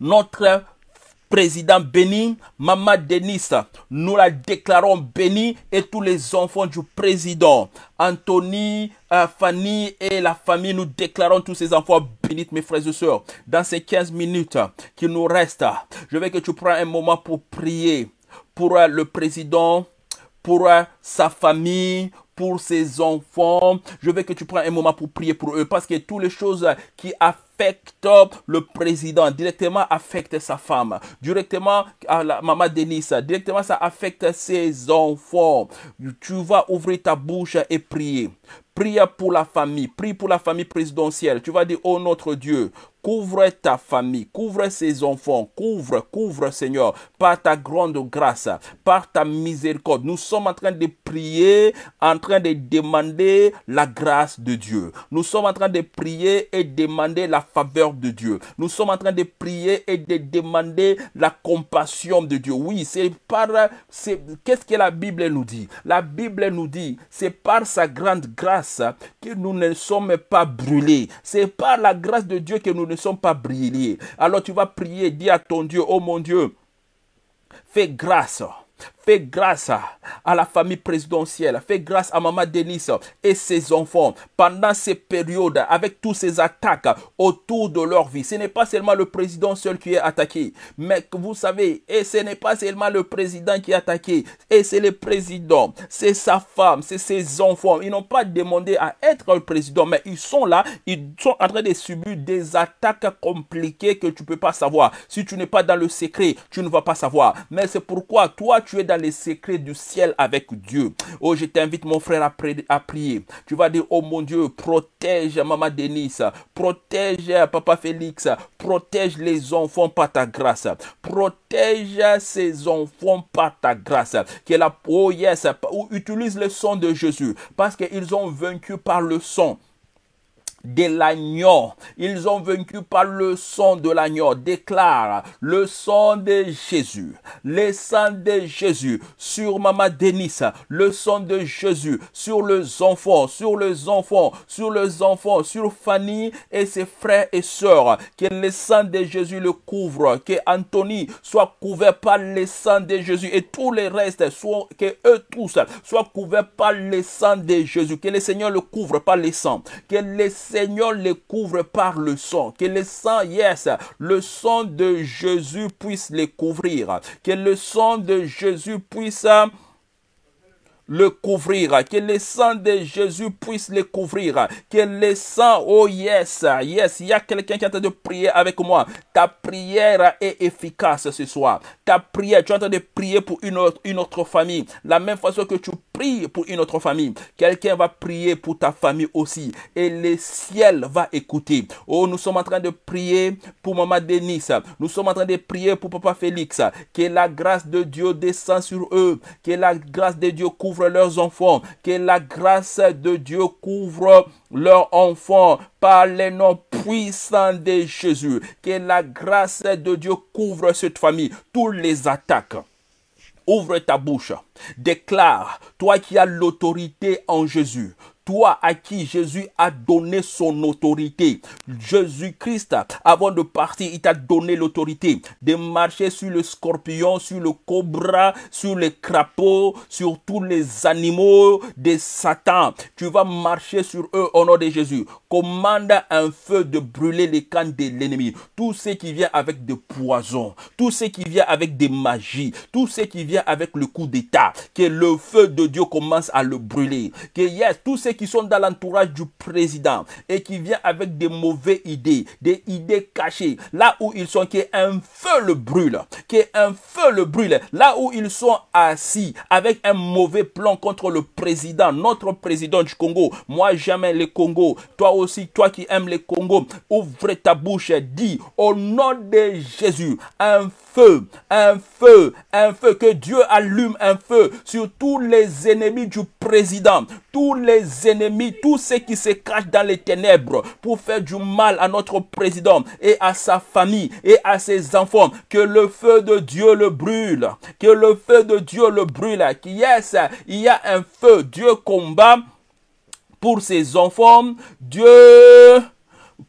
notre président béni, Maman Denise, Nous la déclarons bénie et tous les enfants du président. Anthony, euh, Fanny et la famille, nous déclarons tous ces enfants bénis, mes frères et sœurs. Dans ces 15 minutes qui nous restent, je veux que tu prends un moment pour prier pour euh, le président, pour euh, sa famille, pour ses enfants. Je veux que tu prennes un moment pour prier pour eux parce que toutes les choses qui affectent le président directement affectent sa femme, directement à la maman Denise, directement ça affecte ses enfants. Tu vas ouvrir ta bouche et prier. Prie pour la famille, prie pour la famille présidentielle. Tu vas dire, oh notre Dieu, Couvre ta famille, couvre ses enfants, couvre, couvre Seigneur, par ta grande grâce, par ta miséricorde. Nous sommes en train de prier, en train de demander la grâce de Dieu. Nous sommes en train de prier et demander la faveur de Dieu. Nous sommes en train de prier et de demander la compassion de Dieu. Oui, c'est par... Qu'est-ce que la Bible nous dit La Bible nous dit, c'est par sa grande grâce que nous ne sommes pas brûlés. C'est par la grâce de Dieu que nous ne sont pas brillés. Alors tu vas prier, dis à ton Dieu, oh mon Dieu, fais grâce fait grâce à la famille présidentielle. fait grâce à Maman Denise et ses enfants pendant ces périodes avec toutes ces attaques autour de leur vie. Ce n'est pas seulement le président seul qui est attaqué, mais vous savez, et ce n'est pas seulement le président qui est attaqué, et c'est le président, c'est sa femme, c'est ses enfants. Ils n'ont pas demandé à être le président, mais ils sont là, ils sont en train de subir des attaques compliquées que tu ne peux pas savoir. Si tu n'es pas dans le secret, tu ne vas pas savoir. Mais c'est pourquoi toi, tu es dans les secrets du ciel avec Dieu. Oh, je t'invite, mon frère, à, prier. Tu vas dire, oh mon Dieu, protège maman Denise, protège papa Félix, protège les enfants par ta grâce, protège ces enfants par ta grâce. Que la, oh yes, utilise le sang de Jésus parce qu'ils ont vaincu par le sang de l'agneau. Ils ont vaincu par le sang de l'agneau, déclare le sang de Jésus, le sang de Jésus sur Maman Denise, le sang de Jésus sur les enfants, sur les enfants, sur les enfants, sur Fanny et ses frères et sœurs. Que le sang de Jésus le couvre, que Anthony soit couvert par le sang de Jésus et tous les restes, que eux tous soient couverts par le sang de Jésus, que le Seigneur le couvre par le sang, que Seigneur les couvre par le sang. Que le sang, yes, le sang de Jésus puisse les couvrir. Que le sang de Jésus puisse euh, le couvrir, que le sang de Jésus puisse les couvrir, que le sang, oh yes, yes, il y a quelqu'un qui est en train de prier avec moi. Ta prière est efficace ce soir. Ta prière, tu es en train de prier pour une autre, une autre famille. La même façon que tu prie pour une autre famille. Quelqu'un va prier pour ta famille aussi. Et le ciel va écouter. Oh, nous sommes en train de prier pour Maman Denise. Nous sommes en train de prier pour Papa Félix. Que la grâce de Dieu descende sur eux. Que la grâce de Dieu couvre leurs enfants. Que la grâce de Dieu couvre leurs enfants par les noms puissants de Jésus. Que la grâce de Dieu couvre cette famille. Tous les attaques Ouvre ta bouche. Déclare, toi qui as l'autorité en Jésus, toi à qui Jésus a donné son autorité. Jésus-Christ, avant de partir, il t'a donné l'autorité de marcher sur le scorpion, sur le cobra, sur les crapauds, sur tous les animaux de Satan. Tu vas marcher sur eux au nom de Jésus. Commande un feu de brûler les cannes de l'ennemi. Tout ce qui vient avec des poisons, tout ce qui vient avec des magies, tout ce qui vient avec le coup d'État, que le feu de Dieu commence à le brûler. Que yes, tout ce qui sont dans l'entourage du président et qui vient avec des mauvaises idées, des idées cachées, là où ils sont, qui un feu le brûle, qui un feu le brûle, là où ils sont assis avec un mauvais plan contre le président, notre président du Congo. Moi, jamais les Congo. Toi aussi, toi qui aimes les Congo, ouvre ta bouche et dis au nom de Jésus, un feu, un feu, un feu, que Dieu allume un feu sur tous les ennemis du président, tous les ennemis, tous ceux qui se cachent dans les ténèbres pour faire du mal à notre président et à sa famille et à ses enfants. Que le feu de Dieu le brûle. Que le feu de Dieu le brûle. Yes, il y a un feu. Dieu combat pour ses enfants. Dieu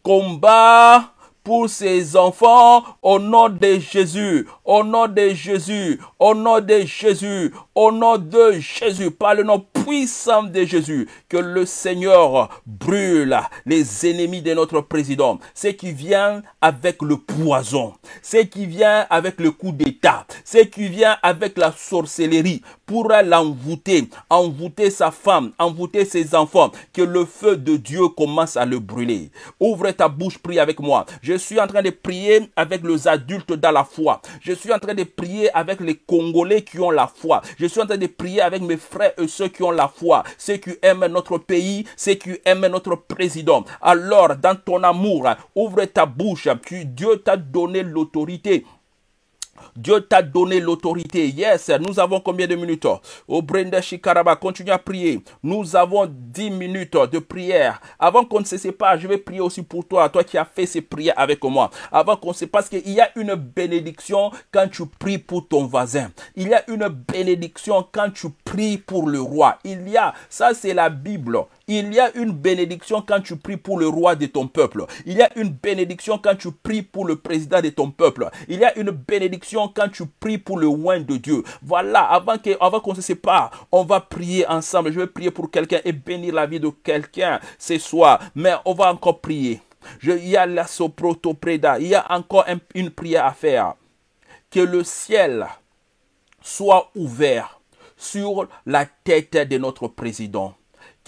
combat pour ses enfants au nom de Jésus, au nom de Jésus, au nom de Jésus, au nom de Jésus, par le nom puissant de Jésus, que le Seigneur brûle les ennemis de notre président. Ce qui vient avec le poison, ceux qui vient avec le coup d'État, ceux qui vient avec la sorcellerie pour l'envoûter, envoûter sa femme, envoûter ses enfants. Que le feu de Dieu commence à le brûler. Ouvre ta bouche, prie avec moi. Je suis en train de prier avec les adultes dans la foi. Je suis en train de prier avec les Congolais qui ont la foi suis en train de prier avec mes frères et ceux qui ont la foi, ceux qui aiment notre pays, ceux qui aiment notre président. Alors, dans ton amour, ouvre ta bouche. Dieu t'a donné l'autorité Dieu t'a donné l'autorité. Yes, nous avons combien de minutes Au oh, Brenda Shikaraba, continue à prier. Nous avons 10 minutes de prière. Avant qu'on ne cesse pas, je vais prier aussi pour toi, toi qui as fait ces prières avec moi. Avant qu'on sait parce qu'il y a une bénédiction quand tu pries pour ton voisin. Il y a une bénédiction quand tu pries pour le roi. Il y a, ça c'est la Bible. Il y a une bénédiction quand tu pries pour le roi de ton peuple. Il y a une bénédiction quand tu pries pour le président de ton peuple. Il y a une bénédiction quand tu pries pour le roi de Dieu. Voilà, avant qu'on avant se sépare, on va prier ensemble. Je vais prier pour quelqu'un et bénir la vie de quelqu'un ce soir. Mais on va encore prier. il y a la soprotopreda. Il y a encore une prière à faire. Que le ciel soit ouvert sur la tête de notre président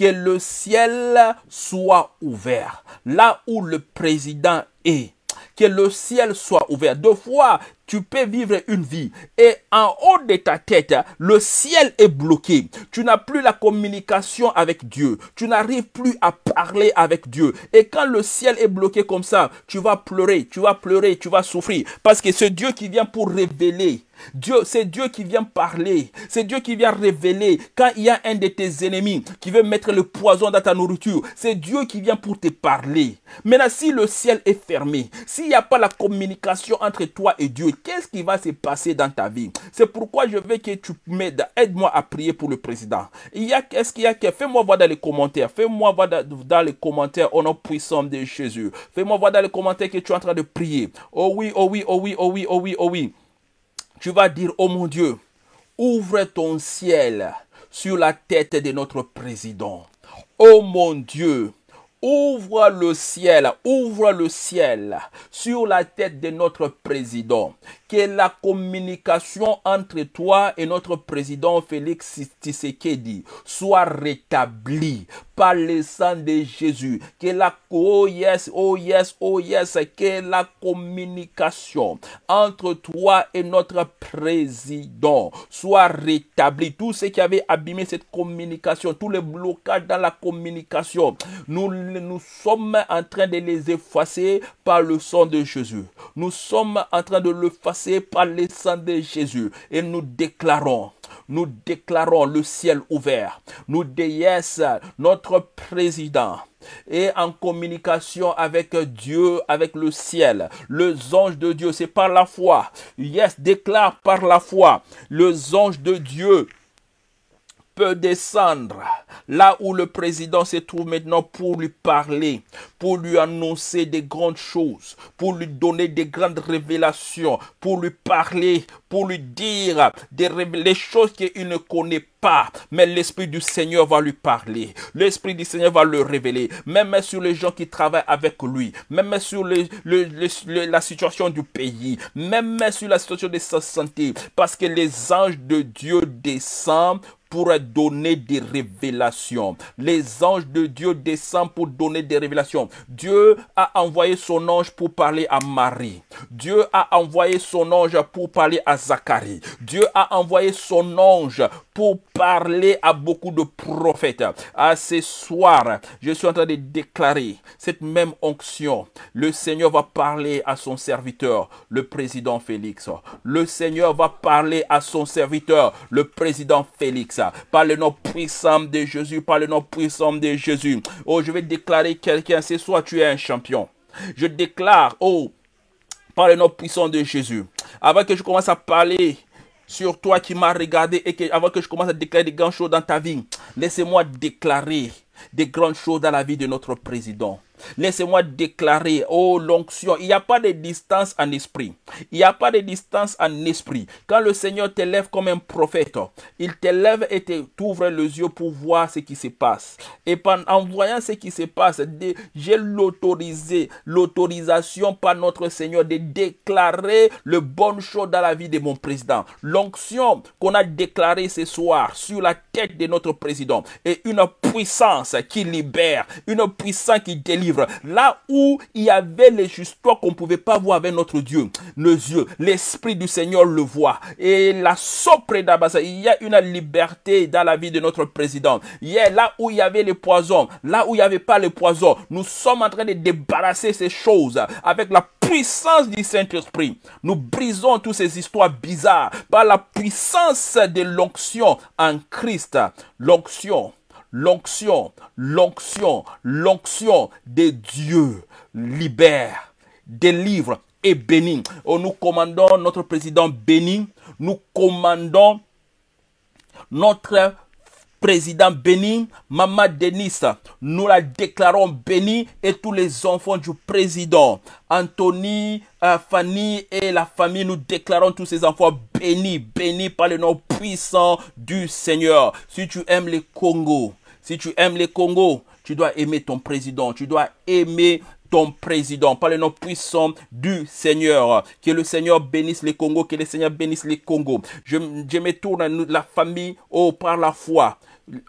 que le ciel soit ouvert. Là où le président est, que le ciel soit ouvert. Deux fois, tu peux vivre une vie et en haut de ta tête, le ciel est bloqué. Tu n'as plus la communication avec Dieu. Tu n'arrives plus à parler avec Dieu. Et quand le ciel est bloqué comme ça, tu vas pleurer, tu vas pleurer, tu vas souffrir. Parce que c'est Dieu qui vient pour révéler, Dieu, c'est Dieu qui vient parler, c'est Dieu qui vient révéler. Quand il y a un de tes ennemis qui veut mettre le poison dans ta nourriture, c'est Dieu qui vient pour te parler. Maintenant, si le ciel est fermé, s'il n'y a pas la communication entre toi et Dieu, qu'est-ce qui va se passer dans ta vie. C'est pourquoi je veux que tu m'aides. Aide-moi à prier pour le président. Il y a, quest ce qu'il y a que, fais-moi voir dans les commentaires. Fais-moi voir dans, dans, les commentaires au nom puissant de Jésus. Fais-moi voir dans les commentaires que tu es en train de prier. Oh oui, oh oui, oh oui, oh oui, oh oui, oh oui. Tu vas dire, oh mon Dieu, ouvre ton ciel sur la tête de notre président. Oh mon Dieu, Ouvre le ciel, ouvre le ciel sur la tête de notre président. Que la communication entre toi et notre président Félix Tshisekedi soit rétablie par le sang de Jésus. Que la, oh yes, oh yes, oh yes, que la communication entre toi et notre président soit rétablie. Tout ce qui avait abîmé cette communication, tous les blocages dans la communication, nous, nous sommes en train de les effacer par le sang de Jésus. Nous sommes en train de le faire. C'est par le sang de Jésus. Et nous déclarons nous déclarons le ciel ouvert. Nous déesses notre président et en communication avec Dieu, avec le ciel, les anges de Dieu, c'est par la foi. Yes, déclare par la foi, les anges de Dieu peut descendre là où le président se trouve maintenant pour lui parler, pour lui annoncer des grandes choses, pour lui donner des grandes révélations, pour lui parler, pour lui dire des les choses qu'il ne connaît pas. Mais l'Esprit du Seigneur va lui parler. L'Esprit du Seigneur va le révéler. Même sur les gens qui travaillent avec lui. Même sur la situation du pays. Même sur la situation de sa santé. Parce que les anges de Dieu descendent pour donner des révélations. Les anges de Dieu descendent pour donner des révélations. Dieu a envoyé son ange pour parler à Marie. Dieu a envoyé son ange pour parler à Zacharie. Dieu a envoyé son ange pour parler à beaucoup de prophètes. À ce soir, je suis en train de déclarer cette même onction. Le Seigneur va parler à son serviteur, le président Félix. Le Seigneur va parler à son serviteur, le président Félix. Par le nom puissant de Jésus, par le nom puissant de Jésus. Oh, je vais déclarer quelqu'un, ce soir tu es un champion. Je déclare, oh, par le nom puissant de Jésus. Avant que je commence à parler sur toi qui m'as regardé et que, avant que je commence à déclarer des grandes choses dans ta vie, laissez-moi déclarer des grandes choses dans la vie de notre président. Laissez-moi déclarer, oh l'onction, il n'y a pas de distance en esprit. Il n'y a pas de distance en esprit. Quand le Seigneur t'élève comme un prophète, il t'élève et t'ouvre les yeux pour voir ce qui se passe. Et en voyant ce qui se passe, j'ai l'autorisé, l'autorisation par notre Seigneur de déclarer le bon chose dans la vie de mon président. L'onction qu'on a déclarée ce soir sur la tête de notre président est une puissance qui libère, une puissance qui délivre Là où il y avait les histoires qu'on ne pouvait pas voir avec notre Dieu, nos yeux, l'Esprit du Seigneur le voit. Et la sopré il y a une liberté dans la vie de notre président. Hier, là où il y avait les poisons, là où il n'y avait pas les poisons, nous sommes en train de débarrasser ces choses avec la puissance du Saint-Esprit. Nous brisons toutes ces histoires bizarres par la puissance de l'onction en Christ. L'onction l'onction, l'onction, l'onction des dieux libère, délivre et bénit. Oh, nous commandons notre président béni, nous commandons notre président béni, Maman Denise, nous la déclarons bénie et tous les enfants du président, Anthony, euh, Fanny et la famille, nous déclarons tous ces enfants bénis, bénis par le nom puissant du Seigneur. Si tu aimes les Congo, si tu aimes les Congo, tu dois aimer ton président, tu dois aimer ton président, par le nom puissant du Seigneur. Que le Seigneur bénisse les Congos, que le Seigneur bénisse les Congo. Je, me tourne à nous, la famille, oh, par la foi.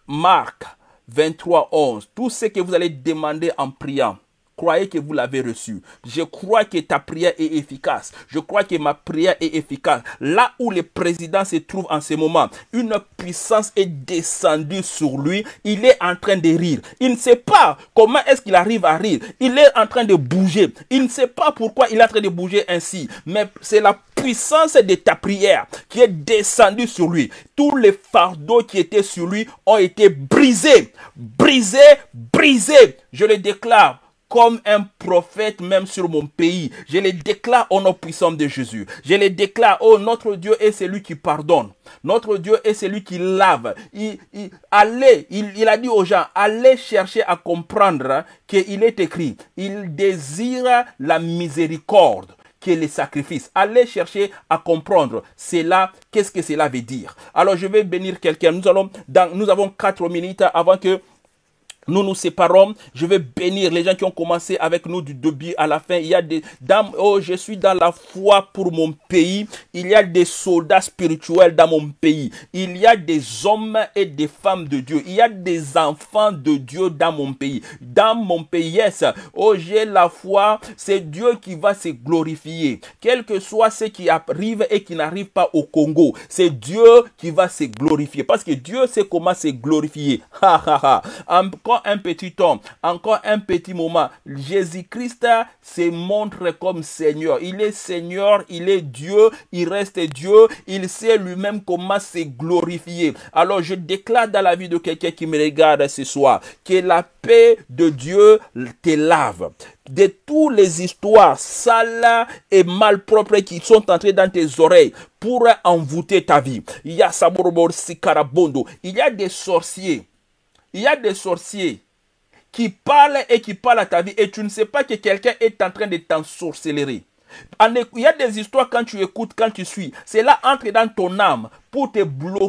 Marc 23, 11. Tout ce que vous allez demander en priant, croyez que vous l'avez reçu. Je crois que ta prière est efficace. Je crois que ma prière est efficace. Là où le président se trouve en ce moment, une puissance est descendue sur lui. Il est en train de rire. Il ne sait pas comment est-ce qu'il arrive à rire. Il est en train de bouger. Il ne sait pas pourquoi il est en train de bouger ainsi. Mais c'est la puissance de ta prière qui est descendue sur lui. Tous les fardeaux qui étaient sur lui ont été brisés. Brisés, brisés. Je le déclare comme un prophète même sur mon pays. Je les déclare au nom puissant de Jésus. Je les déclare, oh notre Dieu est celui qui pardonne. Notre Dieu est celui qui lave. Il, il, a dit aux gens, allez chercher à comprendre qu'il est écrit, il désire la miséricorde que les sacrifices. Allez chercher à comprendre cela, qu'est-ce que cela veut dire. Alors je vais bénir quelqu'un. Nous dans, nous avons quatre minutes avant que nous nous séparons. Je vais bénir les gens qui ont commencé avec nous du début à la fin. Il y a des dames, oh, je suis dans la foi pour mon pays. Il y a des soldats spirituels dans mon pays. Il y a des hommes et des femmes de Dieu. Il y a des enfants de Dieu dans mon pays. Dans mon pays, yes. Oh, j'ai la foi. C'est Dieu qui va se glorifier. Quel que soit ce qui arrive et qui n'arrive pas au Congo, c'est Dieu qui va se glorifier. Parce que Dieu sait comment se glorifier. Ha, ha, ha un petit temps, encore un petit moment. Jésus-Christ se montre comme Seigneur. Il est Seigneur, il est Dieu, il reste Dieu, il sait lui-même comment se glorifier. Alors je déclare dans la vie de quelqu'un qui me regarde ce soir que la paix de Dieu te lave de toutes les histoires sales et malpropres qui sont entrées dans tes oreilles pour envoûter ta vie. Il y a si il y a des sorciers il y a des sorciers qui parlent et qui parlent à ta vie et tu ne sais pas que quelqu'un est en train de t'en sorceller. Il y a des histoires quand tu écoutes, quand tu suis. Cela entre dans ton âme pour te bloquer